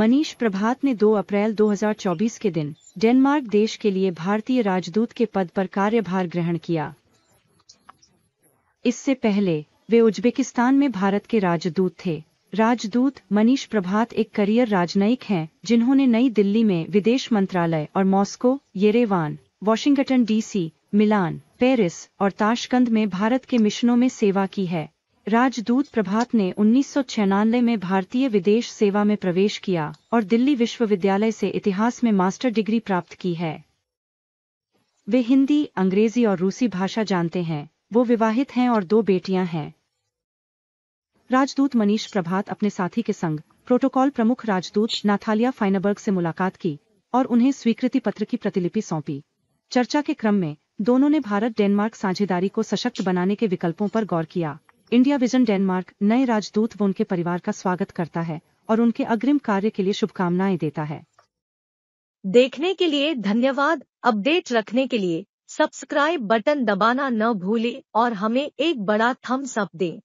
मनीष प्रभात ने 2 अप्रैल 2024 के दिन डेनमार्क देश के लिए भारतीय राजदूत के पद पर कार्यभार ग्रहण किया इससे पहले वे उज्बेकिस्तान में भारत के राजदूत थे राजदूत मनीष प्रभात एक करियर राजनयिक हैं जिन्होंने नई दिल्ली में विदेश मंत्रालय और Moscow Yerevan Washington DC Milan Paris और ताशकंद में भारत के मिशनों में सेवा की है राजदूत प्रभात ने उन्नीस में भारतीय विदेश सेवा में प्रवेश किया और दिल्ली विश्वविद्यालय से इतिहास में मास्टर डिग्री प्राप्त की है वे हिंदी अंग्रेजी और रूसी भाषा जानते हैं वो विवाहित हैं और दो बेटियां हैं राजदूत मनीष प्रभात अपने साथी के संग प्रोटोकॉल प्रमुख राजदूत नाथालिया फाइनबर्ग से मुलाकात की और उन्हें स्वीकृति पत्र की प्रतिलिपि सौंपी चर्चा के क्रम में दोनों ने भारत डेनमार्क साझेदारी को सशक्त बनाने के विकल्पों पर गौर किया इंडिया विजन डेनमार्क नए राजदूत व उनके परिवार का स्वागत करता है और उनके अग्रिम कार्य के लिए शुभकामनाएं देता है देखने के लिए धन्यवाद अपडेट रखने के लिए सब्सक्राइब बटन दबाना न भूलें और हमें एक बड़ा थम्स अप दें